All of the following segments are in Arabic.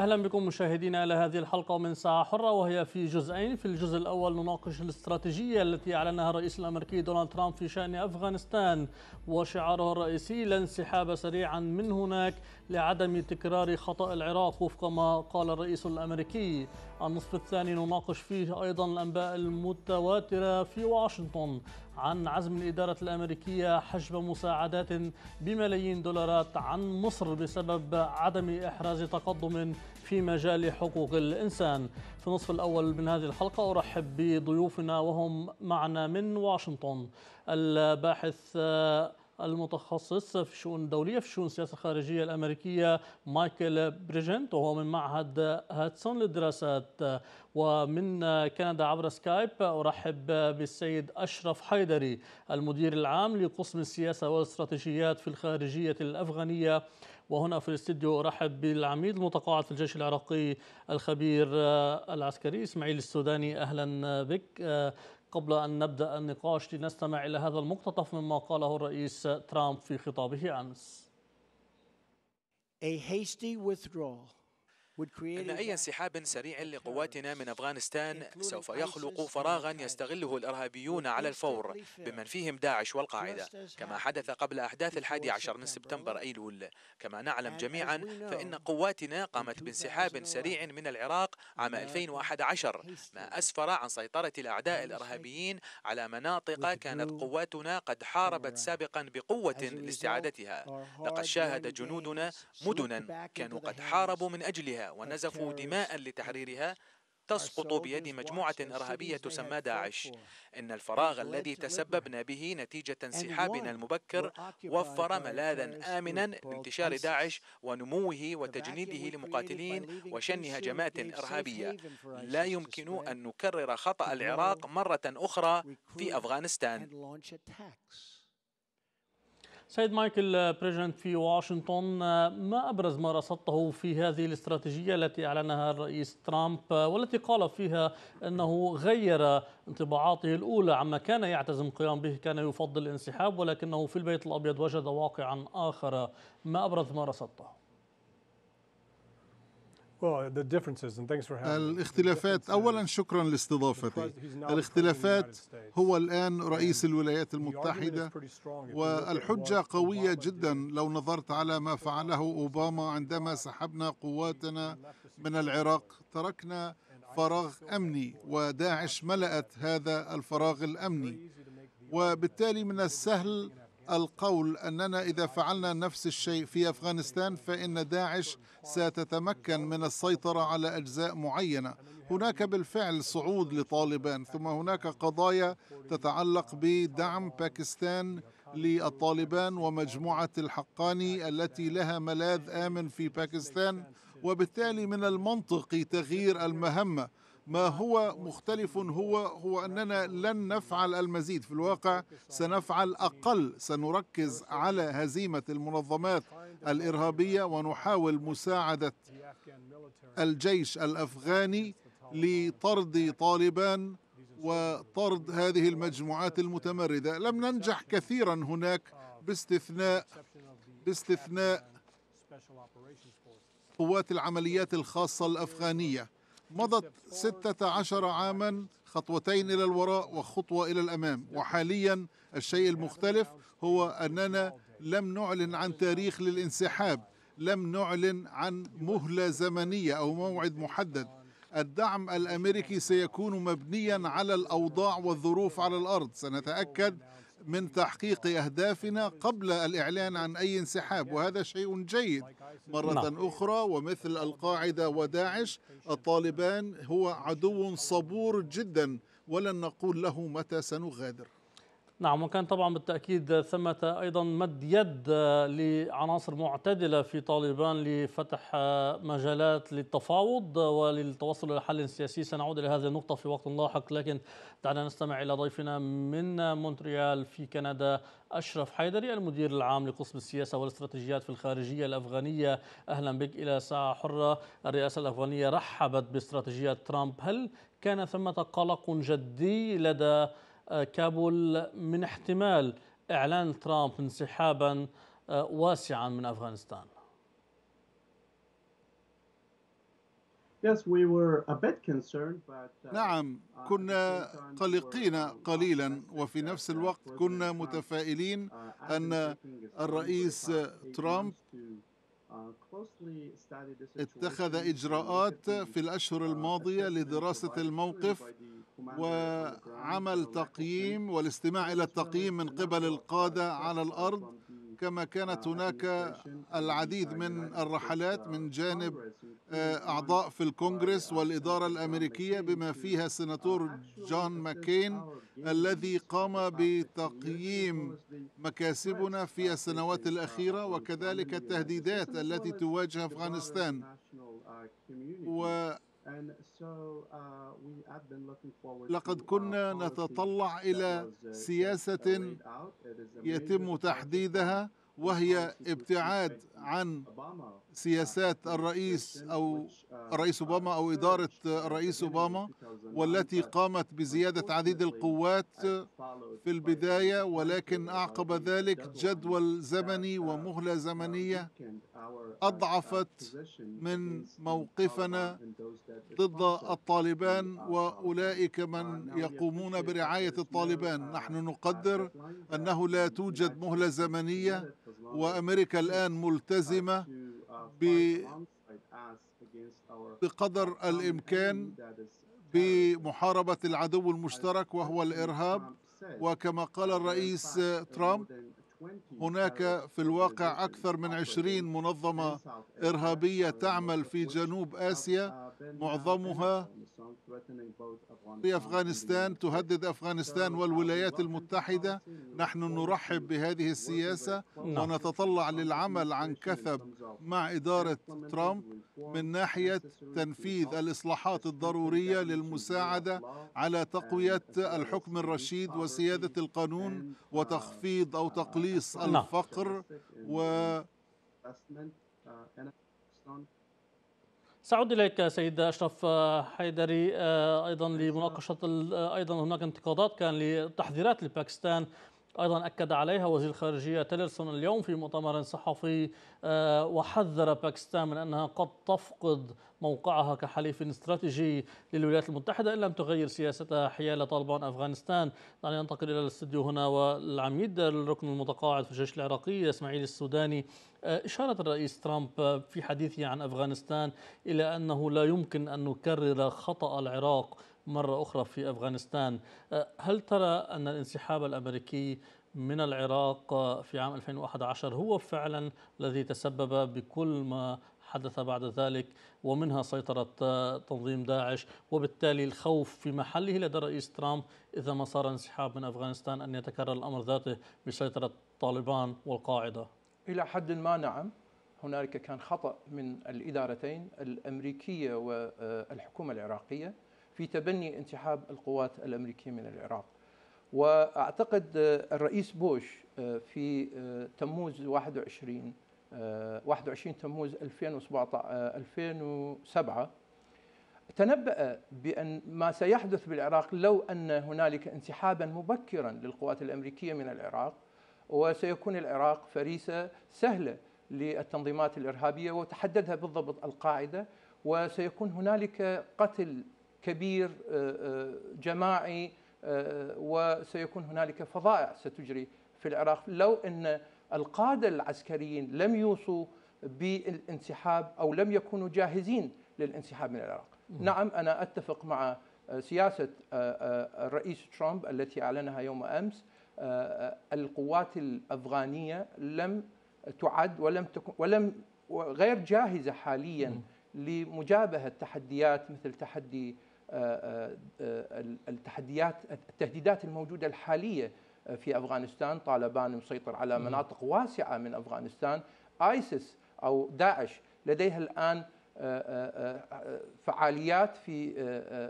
أهلا بكم مشاهدينا إلى هذه الحلقة من ساعة حرة وهي في جزئين في الجزء الأول نناقش الاستراتيجية التي أعلنها الرئيس الأمريكي دونالد ترامب في شأن أفغانستان وشعاره الرئيسي لا انسحاب سريعا من هناك لعدم تكرار خطأ العراق وفق ما قال الرئيس الأمريكي النصف الثاني نناقش فيه أيضا الأنباء المتواترة في واشنطن عن عزم الإدارة الأمريكية حجب مساعدات بملايين دولارات عن مصر بسبب عدم إحراز تقدم في مجال حقوق الإنسان في النصف الأول من هذه الحلقة أرحب بضيوفنا وهم معنا من واشنطن الباحث المتخصص في الشؤون الدولية في الشؤون السياسة الخارجية الأمريكية مايكل بريجنت وهو من معهد هاتسون للدراسات ومن كندا عبر سكايب أرحب بالسيد أشرف حيدري المدير العام لقسم السياسة والاستراتيجيات في الخارجية الأفغانية وهنا في الاستديو ارحب بالعميد المتقاعد في الجيش العراقي الخبير العسكري اسماعيل السوداني اهلا بك قبل أن نبدأ النقاش لنستمع إلى هذا المقتطف مما قاله الرئيس ترامب في خطابه أمس. A hasty withdrawal أن أي انسحاب سريع لقواتنا من أفغانستان سوف يخلق فراغا يستغله الإرهابيون على الفور بمن فيهم داعش والقاعدة كما حدث قبل أحداث الحادي عشر من سبتمبر أيلول كما نعلم جميعا فإن قواتنا قامت بانسحاب سريع من العراق عام 2011 ما أسفر عن سيطرة الأعداء الإرهابيين على مناطق كانت قواتنا قد حاربت سابقا بقوة لاستعادتها لقد شاهد جنودنا مدنا كانوا قد حاربوا من أجلها ونزفوا دماء لتحريرها تسقط بيد مجموعة إرهابية تسمى داعش إن الفراغ الذي تسببنا به نتيجة انسحابنا المبكر وفر ملاذا آمنا لانتشار داعش ونموه وتجنيده لمقاتلين وشن هجمات إرهابية لا يمكن أن نكرر خطأ العراق مرة أخرى في أفغانستان سيد مايكل آه، بريجنت في واشنطن آه، ما أبرز ما رصدته في هذه الاستراتيجية التي أعلنها الرئيس ترامب آه، والتي قال فيها أنه غير انطباعاته الأولى عما كان يعتزم القيام به كان يفضل الانسحاب ولكنه في البيت الأبيض وجد واقعا آخر ما أبرز ما رصدته الاختلافات اولا شكرا لاستضافتي الاختلافات هو الان رئيس الولايات المتحده والحجه قويه جدا لو نظرت على ما فعله اوباما عندما سحبنا قواتنا من العراق تركنا فراغ امني وداعش ملأت هذا الفراغ الامني وبالتالي من السهل القول أننا إذا فعلنا نفس الشيء في أفغانستان فإن داعش ستتمكن من السيطرة على أجزاء معينة هناك بالفعل صعود لطالبان ثم هناك قضايا تتعلق بدعم باكستان للطالبان ومجموعة الحقاني التي لها ملاذ آمن في باكستان وبالتالي من المنطقي تغيير المهمة ما هو مختلف هو هو أننا لن نفعل المزيد في الواقع سنفعل أقل سنركز على هزيمة المنظمات الإرهابية ونحاول مساعدة الجيش الأفغاني لطرد طالبان وطرد هذه المجموعات المتمردة لم ننجح كثيرا هناك باستثناء باستثناء قوات العمليات الخاصة الأفغانية مضت 16 عاما خطوتين إلى الوراء وخطوة إلى الأمام وحاليا الشيء المختلف هو أننا لم نعلن عن تاريخ للانسحاب لم نعلن عن مهلة زمنية أو موعد محدد الدعم الأمريكي سيكون مبنيا على الأوضاع والظروف على الأرض سنتأكد من تحقيق أهدافنا قبل الإعلان عن أي انسحاب وهذا شيء جيد مرة نعم. أخرى ومثل القاعدة وداعش الطالبان هو عدو صبور جدا ولن نقول له متى سنغادر نعم وكان طبعا بالتأكيد ثمة أيضا مد يد آه، لعناصر معتدلة في طالبان لفتح آه، مجالات للتفاوض آه، وللتوصل إلى حل سياسي سنعود إلى هذه النقطة في وقت لاحق لكن دعنا نستمع إلى ضيفنا من مونتريال في كندا أشرف حيدري المدير العام لقسم السياسة والاستراتيجيات في الخارجية الأفغانية أهلا بك إلى ساعة حرة الرئاسة الأفغانية رحبت باستراتيجية ترامب هل كان ثمة قلق جدي لدى كابول من احتمال إعلان ترامب انسحابا آه، واسعا من أفغانستان uh, نعم uh, كنا قلقين قليلا وفي نفس الوقت كنا متفائلين uh, ان الرئيس ترامب اتخذ اجراءات في الاشهر الماضيه لدراسه الموقف وعمل تقييم والاستماع إلى التقييم من قبل القادة على الأرض كما كانت هناك العديد من الرحلات من جانب آه، أعضاء في الكونغرس والإدارة الأمريكية بما فيها السناتور جون ماكين الذي قام بتقييم مكاسبنا في السنوات الأخيرة وكذلك التهديدات التي تواجه أفغانستان و Uh, لقد uh, كنا نتطلع إلى uh, سياسة يتم تحديدها وهي ابتعاد عن سياسات الرئيس او الرئيس اوباما او اداره الرئيس اوباما والتي قامت بزياده عديد القوات في البدايه ولكن اعقب ذلك جدول زمني ومهله زمنيه اضعفت من موقفنا ضد الطالبان واولئك من يقومون برعايه الطالبان نحن نقدر انه لا توجد مهله زمنيه وامريكا الان ملتزمه بقدر الامكان بمحاربه العدو المشترك وهو الارهاب وكما قال الرئيس ترامب هناك في الواقع أكثر من عشرين منظمة إرهابية تعمل في جنوب آسيا معظمها في أفغانستان تهدد أفغانستان والولايات المتحدة نحن نرحب بهذه السياسة نعم. ونتطلع للعمل عن كثب مع إدارة ترامب من ناحية تنفيذ الإصلاحات الضرورية للمساعدة على تقوية الحكم الرشيد وسيادة القانون وتخفيض أو تقليص نعم. الفقر و سأعود إليك سيد أشرف حيدري آه، أيضا لمناقشة آه، أيضا هناك انتقادات كان لتحذيرات لباكستان أيضا أكد عليها وزير الخارجية تيلرسون اليوم في مؤتمر صحفي آه، وحذر باكستان من أنها قد تفقد موقعها كحليف استراتيجي للولايات المتحدة إن لم تغير سياستها حيال طالبان أفغانستان دعني أنتقل إلى الاستديو هنا والعميد الركن المتقاعد في الجيش العراقي إسماعيل السوداني آه، إشارة الرئيس ترامب في حديثه عن أفغانستان إلى أنه لا يمكن أن نكرر خطأ العراق مرة أخرى في أفغانستان أه، هل ترى أن الانسحاب الأمريكي من العراق في عام 2011 هو فعلا الذي تسبب بكل ما حدث بعد ذلك ومنها سيطرة أه، تنظيم داعش وبالتالي الخوف في محله لدى الرئيس ترامب إذا ما صار انسحاب من أفغانستان أن يتكرر الأمر ذاته بسيطرة طالبان والقاعدة إلى حد ما نعم هنالك كان خطأ من الإدارتين الأمريكية والحكومة أه، العراقية في تبني انسحاب القوات الامريكيه من العراق. واعتقد الرئيس بوش آه، في آه، تموز 21 21 آه، تموز 2017 2007 تنبأ بأن ما سيحدث بالعراق لو أن هنالك انسحابا مبكرا للقوات الأمريكية من العراق وسيكون العراق فريسة سهلة للتنظيمات الإرهابية وتحددها بالضبط القاعدة وسيكون هنالك قتل كبير آه، آه، جماعي آه، وسيكون هنالك فظائع ستجري في العراق لو ان القاده العسكريين لم يوصوا بالانسحاب او لم يكونوا جاهزين للانسحاب من العراق. نعم انا اتفق مع سياسه الرئيس ترامب التي اعلنها يوم امس القوات الافغانيه لم تعد ولم تكن ولم غير جاهزه حاليا لمجابهه تحديات مثل تحدي التحديات التهديدات الموجوده الحاليه في افغانستان طالبان مسيطر على مناطق واسعه من افغانستان ايسس او داعش لديها الان آه، آه، آه، فعاليات في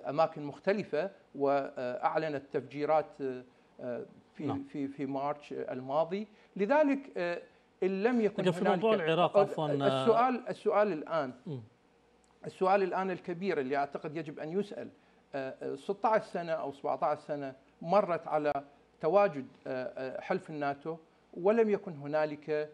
اماكن مختلفه واعلنت تفجيرات في نعم. في في مارش الماضي لذلك ان لم يكن في موضوع العراق عفوا السؤال السؤال الان السؤال الآن الكبير اللي أعتقد يجب أن يسأل 16 آه، آه، سنة أو 17 سنة مرت على تواجد آه، حلف الناتو ولم يكن هنالك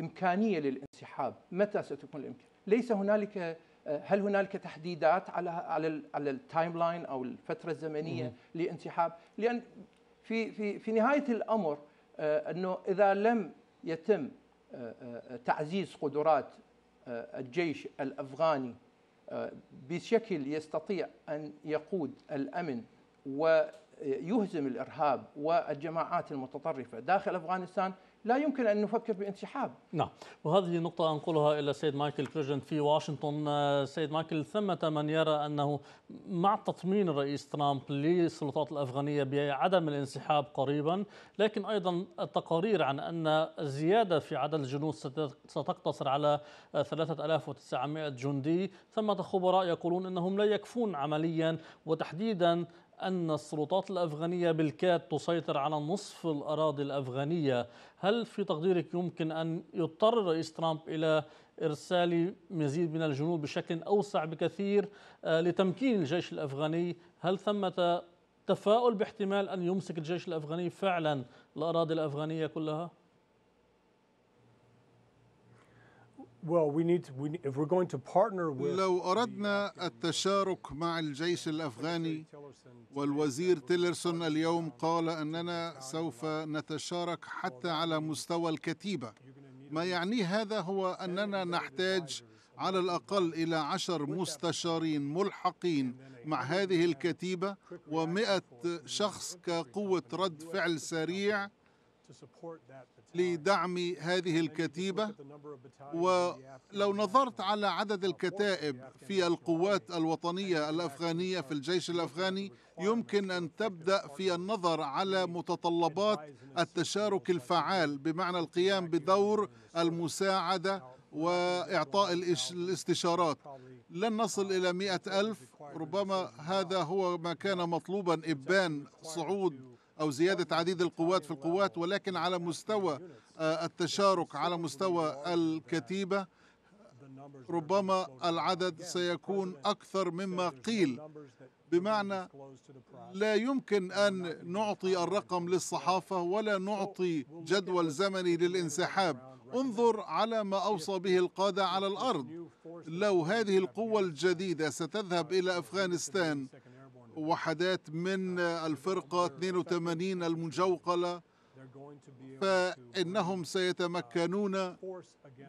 إمكانية للانسحاب متى ستكون الإمكانية؟ ليس هنالك هل هنالك تحديدات على على على التايم لاين او الفتره الزمنيه لانسحاب لان في في في نهايه الامر انه اذا لم يتم تعزيز قدرات آه، الجيش الافغاني آه، بشكل يستطيع ان يقود الامن ويهزم الارهاب والجماعات المتطرفه داخل افغانستان لا يمكن أن نفكر بانسحاب نعم وهذه نقطة أنقلها إلى السيد مايكل كريجن في واشنطن السيد آه، مايكل ثمة من يرى أنه مع تطمين الرئيس ترامب للسلطات الأفغانية بعدم الانسحاب قريبا لكن أيضا التقارير عن أن الزيادة في عدد الجنود ستقتصر على 3900 آه، جندي ثمة خبراء يقولون أنهم لا يكفون عمليا وتحديدا أن السلطات الأفغانية بالكاد تسيطر على نصف الأراضي الأفغانية هل في تقديرك يمكن أن يضطر الرئيس ترامب إلى إرسال مزيد من الجنود بشكل أوسع بكثير آه، لتمكين الجيش الأفغاني هل ثمة تفاؤل باحتمال أن يمسك الجيش الأفغاني فعلا الأراضي الأفغانية كلها؟ لو أردنا التشارك مع الجيش الأفغاني والوزير تيلرسون اليوم قال أننا سوف نتشارك حتى على مستوى الكتيبة ما يعني هذا هو أننا نحتاج على الأقل إلى عشر مستشارين ملحقين مع هذه الكتيبة ومئة شخص كقوة رد فعل سريع لدعم هذه الكتيبة ولو نظرت على عدد الكتائب في القوات الوطنية الأفغانية في الجيش الأفغاني يمكن أن تبدأ في النظر على متطلبات التشارك الفعال بمعنى القيام بدور المساعدة وإعطاء الاستشارات لن نصل إلى مئة ألف ربما هذا هو ما كان مطلوبا إبان صعود أو زيادة عديد القوات في القوات ولكن على مستوى آه، التشارك على مستوى الكتيبة ربما العدد سيكون أكثر مما قيل بمعنى لا يمكن أن نعطي الرقم للصحافة ولا نعطي جدول زمني للانسحاب انظر على ما أوصى به القادة على الأرض لو هذه القوة الجديدة ستذهب إلى أفغانستان وحدات من الفرقة 82 المجوقلة فإنهم سيتمكنون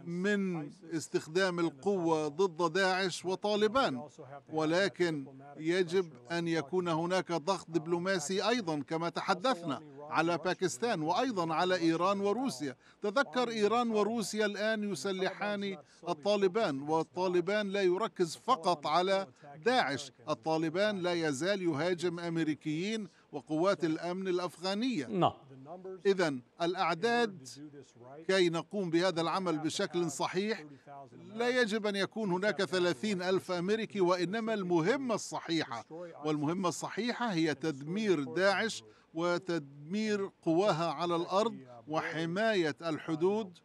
من استخدام القوة ضد داعش وطالبان ولكن يجب أن يكون هناك ضغط دبلوماسي أيضا كما تحدثنا على باكستان وأيضا على إيران وروسيا تذكر إيران وروسيا الآن يسلحان الطالبان والطالبان لا يركز فقط على داعش الطالبان لا يزال يهاجم أمريكيين وقوات الأمن الأفغانية نعم إذا الأعداد كي نقوم بهذا العمل بشكل صحيح لا يجب أن يكون هناك ثلاثين ألف أمريكي وإنما المهمة الصحيحة والمهمة الصحيحة هي تدمير داعش وتدمير قواها على الأرض وحماية الحدود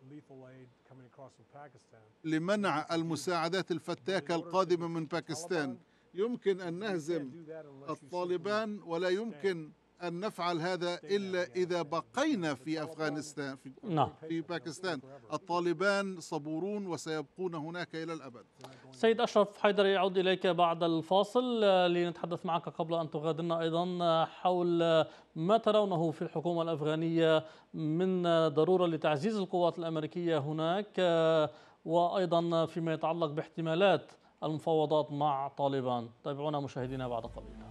لمنع المساعدات الفتاكة القادمة من باكستان يمكن أن نهزم الطالبان ولا يمكن أن نفعل هذا إلا إذا بقينا في أفغانستان في, نعم. في باكستان الطالبان صبورون وسيبقون هناك إلى الأبد سيد أشرف حيدر يعود إليك بعد الفاصل آه، لنتحدث معك قبل أن تغادرنا أيضا آه، حول ما ترونه في الحكومة الأفغانية من ضرورة لتعزيز القوات الأمريكية هناك آه، وأيضا فيما يتعلق باحتمالات المفاوضات مع طالبان تابعونا مشاهدينا بعد قليل